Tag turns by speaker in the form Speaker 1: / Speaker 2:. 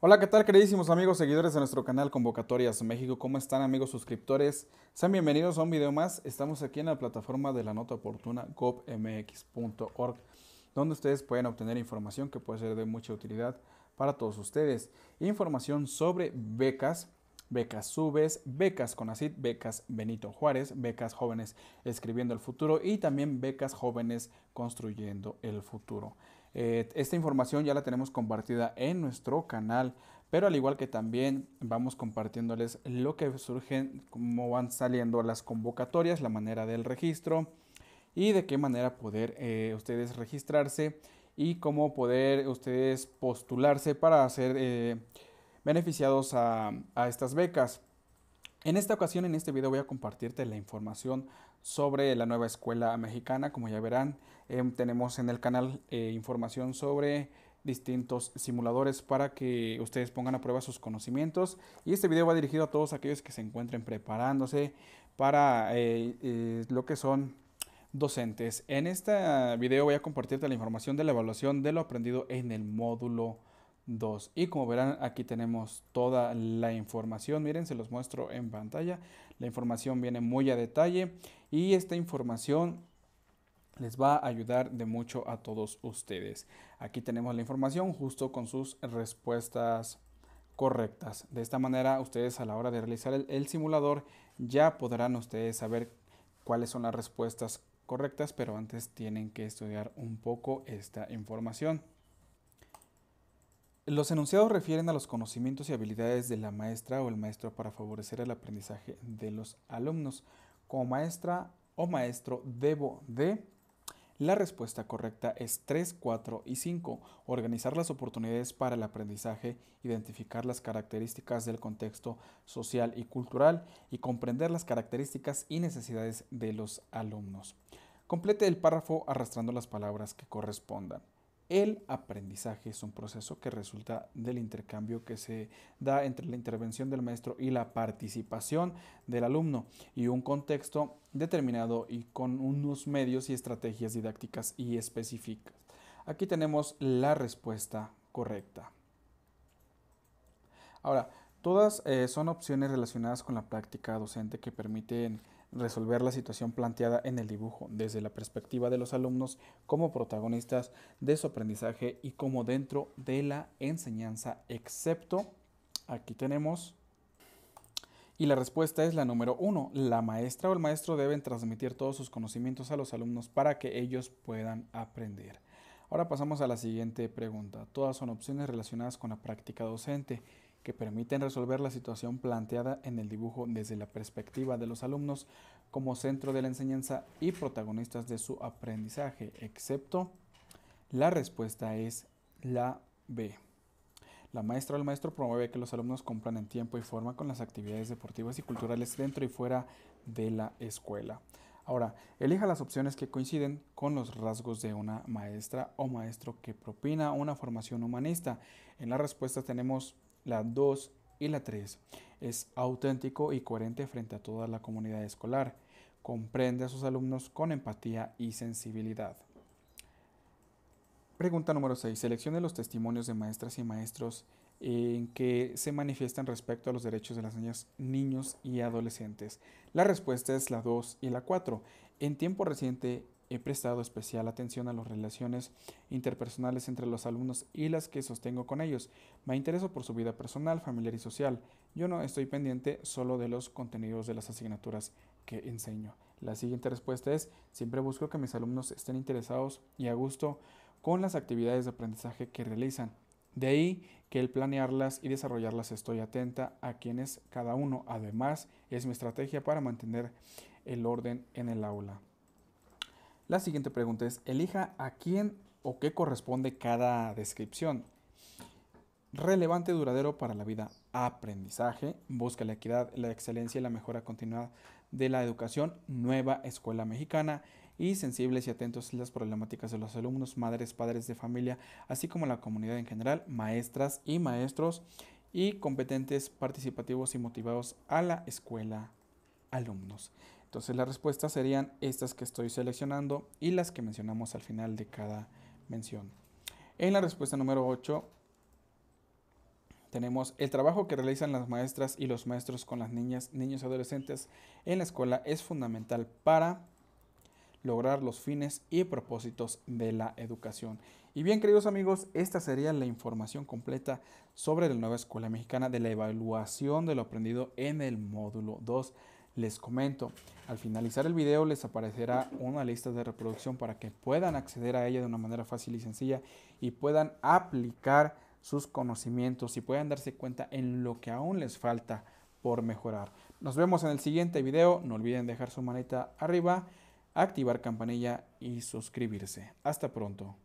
Speaker 1: Hola, ¿qué tal queridísimos amigos seguidores de nuestro canal Convocatorias México? ¿Cómo están amigos suscriptores? Sean bienvenidos a un video más. Estamos aquí en la plataforma de la nota oportuna gobmx.org, donde ustedes pueden obtener información que puede ser de mucha utilidad para todos ustedes. Información sobre becas, becas subes, becas con acid becas Benito Juárez, becas jóvenes escribiendo el futuro y también becas jóvenes construyendo el futuro. Eh, esta información ya la tenemos compartida en nuestro canal, pero al igual que también vamos compartiéndoles lo que surgen, cómo van saliendo las convocatorias, la manera del registro y de qué manera poder eh, ustedes registrarse y cómo poder ustedes postularse para ser eh, beneficiados a estas becas. En esta ocasión, en este video voy a compartirte la información sobre la nueva escuela mexicana. Como ya verán, em, tenemos en el canal eh, información sobre distintos simuladores para que ustedes pongan a prueba sus conocimientos. Y este video va dirigido a todos aquellos que se encuentren preparándose para eh, eh, lo que son docentes. En este video voy a compartirte la información de la evaluación de lo aprendido en el módulo y como verán, aquí tenemos toda la información. Miren, se los muestro en pantalla. La información viene muy a detalle y esta información les va a ayudar de mucho a todos ustedes. Aquí tenemos la información justo con sus respuestas correctas. De esta manera, ustedes a la hora de realizar el simulador ya podrán ustedes saber cuáles son las respuestas correctas, pero antes tienen que estudiar un poco esta información. Los enunciados refieren a los conocimientos y habilidades de la maestra o el maestro para favorecer el aprendizaje de los alumnos. Como maestra o maestro debo de... La respuesta correcta es 3, 4 y 5. Organizar las oportunidades para el aprendizaje, identificar las características del contexto social y cultural y comprender las características y necesidades de los alumnos. Complete el párrafo arrastrando las palabras que correspondan. El aprendizaje es un proceso que resulta del intercambio que se da entre la intervención del maestro y la participación del alumno y un contexto determinado y con unos medios y estrategias didácticas y específicas. Aquí tenemos la respuesta correcta. Ahora, todas eh, son opciones relacionadas con la práctica docente que permiten resolver la situación planteada en el dibujo desde la perspectiva de los alumnos como protagonistas de su aprendizaje y como dentro de la enseñanza, excepto aquí tenemos y la respuesta es la número uno. La maestra o el maestro deben transmitir todos sus conocimientos a los alumnos para que ellos puedan aprender. Ahora pasamos a la siguiente pregunta. Todas son opciones relacionadas con la práctica docente que permiten resolver la situación planteada en el dibujo desde la perspectiva de los alumnos como centro de la enseñanza y protagonistas de su aprendizaje, excepto la respuesta es la B. La maestra o el maestro promueve que los alumnos compran en tiempo y forma con las actividades deportivas y culturales dentro y fuera de la escuela. Ahora, elija las opciones que coinciden con los rasgos de una maestra o maestro que propina una formación humanista. En la respuesta tenemos la 2 y la 3. Es auténtico y coherente frente a toda la comunidad escolar. Comprende a sus alumnos con empatía y sensibilidad. Pregunta número 6. Seleccione los testimonios de maestras y maestros en que se manifiestan respecto a los derechos de las niñas, niños y adolescentes. La respuesta es la 2 y la 4. En tiempo reciente He prestado especial atención a las relaciones interpersonales entre los alumnos y las que sostengo con ellos. Me intereso por su vida personal, familiar y social. Yo no estoy pendiente solo de los contenidos de las asignaturas que enseño. La siguiente respuesta es, siempre busco que mis alumnos estén interesados y a gusto con las actividades de aprendizaje que realizan. De ahí que el planearlas y desarrollarlas estoy atenta a quienes cada uno. Además, es mi estrategia para mantener el orden en el aula. La siguiente pregunta es, elija a quién o qué corresponde cada descripción. Relevante, duradero para la vida, aprendizaje, busca la equidad, la excelencia y la mejora continuada de la educación, nueva escuela mexicana y sensibles y atentos a las problemáticas de los alumnos, madres, padres de familia, así como la comunidad en general, maestras y maestros y competentes, participativos y motivados a la escuela alumnos. Entonces las respuestas serían estas que estoy seleccionando y las que mencionamos al final de cada mención. En la respuesta número 8 tenemos el trabajo que realizan las maestras y los maestros con las niñas, niños y adolescentes en la escuela es fundamental para lograr los fines y propósitos de la educación. Y bien, queridos amigos, esta sería la información completa sobre la nueva escuela mexicana de la evaluación de lo aprendido en el módulo 2 les comento, al finalizar el video les aparecerá una lista de reproducción para que puedan acceder a ella de una manera fácil y sencilla y puedan aplicar sus conocimientos y puedan darse cuenta en lo que aún les falta por mejorar. Nos vemos en el siguiente video, no olviden dejar su manita arriba, activar campanilla y suscribirse. Hasta pronto.